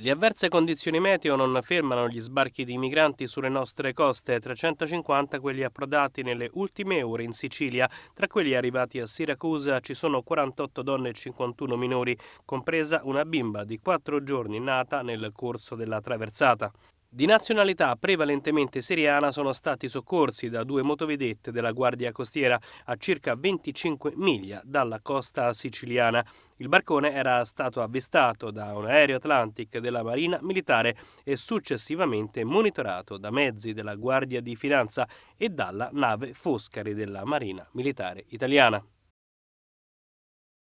Le avverse condizioni meteo non fermano gli sbarchi di migranti sulle nostre coste, 350 quelli approdati nelle ultime ore in Sicilia. Tra quelli arrivati a Siracusa ci sono 48 donne e 51 minori, compresa una bimba di 4 giorni nata nel corso della traversata. Di nazionalità prevalentemente siriana sono stati soccorsi da due motovedette della Guardia Costiera a circa 25 miglia dalla costa siciliana. Il barcone era stato avvistato da un aereo Atlantic della Marina Militare e successivamente monitorato da mezzi della Guardia di Finanza e dalla nave Foscari della Marina Militare Italiana.